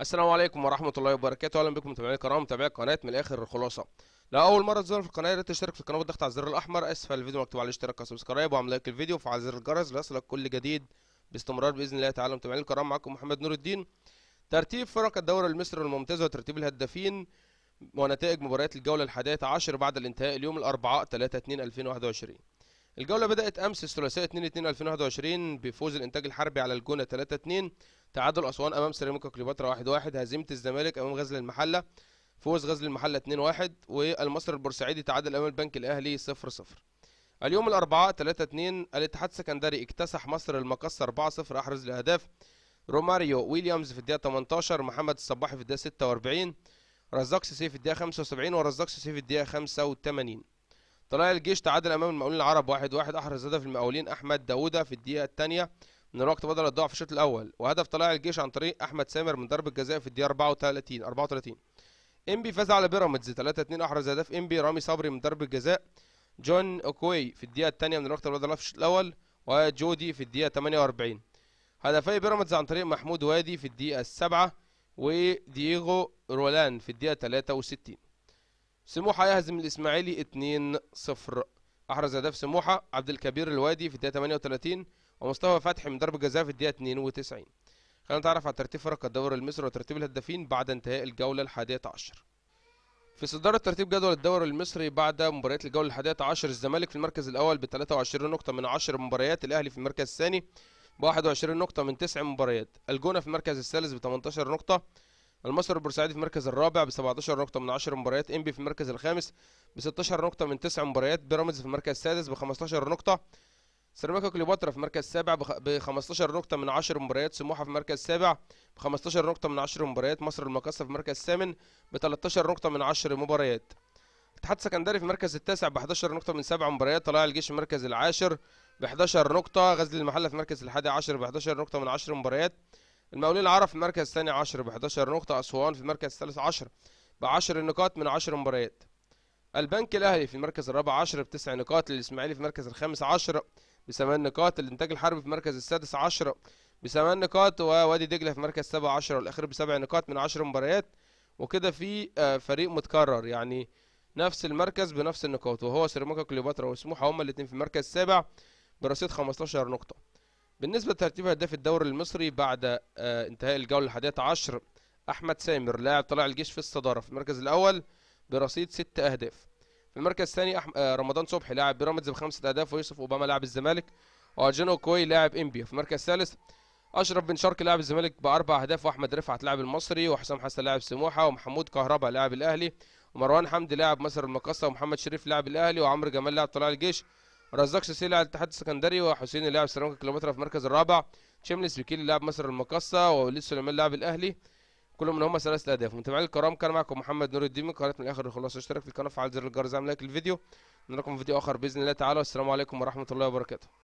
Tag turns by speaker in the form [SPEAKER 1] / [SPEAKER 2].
[SPEAKER 1] السلام عليكم ورحمه الله وبركاته اهلا بكم متابعينا الكرام متابعي القناه من الاخر الخلاصه لو اول مره تزور في القناه يا ريت تشترك في القناه وتضغط على الزر الاحمر اسفل الفيديو مكتوب عليه اشتراك وسبسكرايب واعمل لايك للفيديو وفعل زر الجرس ليصلك كل جديد باستمرار باذن الله تعالى متابعينا الكرام معكم محمد نور الدين ترتيب فرق الدوري المصري الممتاز وترتيب الهدافين ونتائج مباريات الجوله ال11 عشر بعد الانتهاء اليوم الاربعاء 3 2 2021 الجولة بدأت أمس الثلاثاء 2 2 2021 بفوز الإنتاج الحربي على الجونة 3 2 تعادل أسوان أمام سيراميكا كليوباترا 1 1 هزيمة الزمالك أمام غزل المحلة فوز غزل المحلة 2 1 والمصري البورسعيدي تعادل أمام البنك الأهلي 0 0 اليوم الأربعاء 3 2 الاتحاد السكندري اكتسح مصر المقصة 4 0 أحرز الأهداف روماريو ويليامز في الدقيقة 18 محمد الصباحي في الدقيقة 46 رزاق سيسي في الدقيقة 75 ورزاق سيسي في الدقيقة 85 طلائع الجيش تعادل امام المقاولين العرب واحد واحد احرز هدف المقاولين احمد داوودة في الدقيقه الثانيه من الوقت بدل الضعف في الشوط الاول وهدف طلائع الجيش عن طريق احمد سامر من ضربه جزاء في الدقيقه 34 34 انبي فاز على بيراميدز 3 2 احرز هدف انبي رامي صبري من ضربه جزاء جون اوكوي في الدقيقه الثانيه من الوقت بدل الضعف في الشوط الاول وجودي في الدقيقه 48 هدفي بيراميدز عن طريق محمود وادي في الدقيقه السابعه ودييغو رولان في الدقيقه 63 سموحة يهزم الإسماعيلي 2-0 أحرز أهداف سموحة عبد الكبير الوادي في الدقيقة 38 ومصطفى فتحي من ضربة جزاء في الدقيقة 92 خلينا نتعرف على ترتيب فرق الدوري المصري وترتيب الهدافين بعد انتهاء الجولة الحادية عشر في صدارة ترتيب جدول الدوري المصري بعد مباريات الجولة الحادية عشر الزمالك في المركز الأول ب 23 نقطة من 10 مباريات الأهلي في المركز الثاني ب 21 نقطة من 9 مباريات الجونة في المركز الثالث ب 18 نقطة المصري البورسعيدي في المركز الرابع ب 17 نقطة من 10 مباريات، انبي في المركز الخامس ب 16 نقطة من 9 مباريات، بيراميدز في المركز السادس ب 15 نقطة، سيراميكا كليوباترا في المركز السابع ب 15 نقطة من 10 مباريات، سموحة في المركز السابع ب 15 نقطة من 10 مباريات، مصر المقاصة في المركز الثامن ب 13 نقطة من 10 مباريات. اتحاد سكندري في المركز التاسع ب 11 نقطة من 7 مباريات، طلائع الجيش في المركز العاشر ب 11 نقطة، غزل المحلة في المركز الحادي عشر ب 11 نقطة من 10 مباريات، المقاولين العرب في المركز الثاني 10 ب 11 نقطة أسوان في المركز الثالث 10 ب 10 نقاط من 10 مباريات البنك الأهلي في المركز الرابع 10 بتسع نقاط الإسماعيلي في المركز الخامس 10 بثمان نقاط الإنتاج الحربي في المركز السادس 10 بثمان نقاط ووادي دجلة في المركز السابع 10 والأخير بسبع نقاط من 10 مباريات وكده في آه، فريق متكرر يعني نفس المركز بنفس النقاط وهو سيراميكا كليوباترا وسموحة هما الاتنين في المركز السابع برصيد 15 نقطة بالنسبة لترتيب أهداف الدوري المصري بعد آه، انتهاء الجولة الحادية عشر أحمد سامر لاعب طلع الجيش في الصدارة في المركز الأول برصيد ست أهداف في المركز الثاني آه، رمضان صبحي لاعب بيراميدز بخمسة أهداف ويوسف أوباما لاعب الزمالك وأرجان أوكوي لاعب إنبيا في المركز الثالث أشرف بن شرقي لاعب الزمالك بأربع أهداف وأحمد رفعت لاعب المصري وحسام حسن لاعب سموحة ومحمود كهربا لاعب الأهلي ومروان حمدي لاعب مصر المقاصة ومحمد شريف لاعب الأهلي وعمرو جمال لاعب طلائع الجيش رزاق لاعب الاتحاد السكندري وحسين اللاعب سيراميكا كليوباترا في المركز الرابع تشيمليس بيكيلي لاعب مصر المقصة ووليد سليمان لاعب الاهلي كل من هم ثلاثة اهداف متابعين الكرام كان معكم محمد نور الدين من قناه من الاخر خلاص اشترك في القناه وفعل زر الجرس اعمل لايك للفيديو نراكم في فيديو اخر باذن الله تعالى والسلام عليكم ورحمه الله وبركاته